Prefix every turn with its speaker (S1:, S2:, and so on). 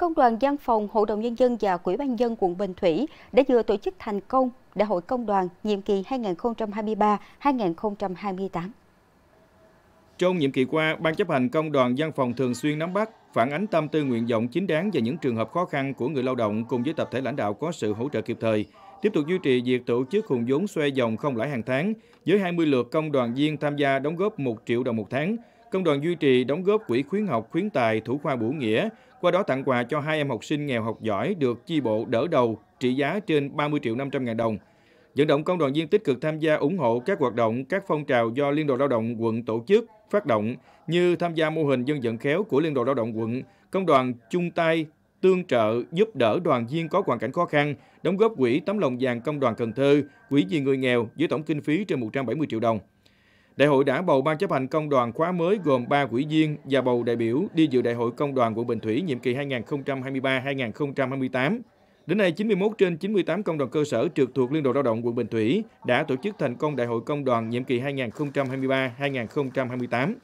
S1: Công đoàn Giang phòng, Hội đồng Nhân dân và Quỹ ban dân quận Bình Thủy đã vừa tổ chức thành công Đại hội Công đoàn nhiệm kỳ 2023-2028.
S2: Trong nhiệm kỳ qua, Ban chấp hành Công đoàn Giang phòng thường xuyên nắm bắt, phản ánh tâm tư nguyện vọng chính đáng và những trường hợp khó khăn của người lao động cùng với tập thể lãnh đạo có sự hỗ trợ kịp thời, tiếp tục duy trì việc tổ chức hùng vốn xoay dòng không lãi hàng tháng với 20 lượt công đoàn viên tham gia đóng góp 1 triệu đồng một tháng, Công đoàn duy trì đóng góp quỹ khuyến học khuyến tài thủ khoa Bửu Nghĩa, qua đó tặng quà cho hai em học sinh nghèo học giỏi được chi bộ đỡ đầu trị giá trên 30 triệu 500 ngàn đồng. Dẫn động công đoàn viên tích cực tham gia ủng hộ các hoạt động, các phong trào do Liên đoàn Lao động quận tổ chức, phát động như tham gia mô hình dân vận khéo của Liên đoàn Lao động quận, công đoàn chung tay tương trợ giúp đỡ đoàn viên có hoàn cảnh khó khăn, đóng góp quỹ tấm lòng vàng công đoàn Cần Thơ, quỹ vì người nghèo với tổng kinh phí trên 170 triệu đồng. Đại hội đã bầu ban chấp hành công đoàn khóa mới gồm 3 quỹ viên và bầu đại biểu đi dự đại hội công đoàn quận Bình Thủy nhiệm kỳ 2023-2028. Đến nay, 91 trên 98 công đoàn cơ sở trực thuộc Liên đoàn Lao động quận Bình Thủy đã tổ chức thành công Đại hội Công đoàn nhiệm kỳ 2023-2028.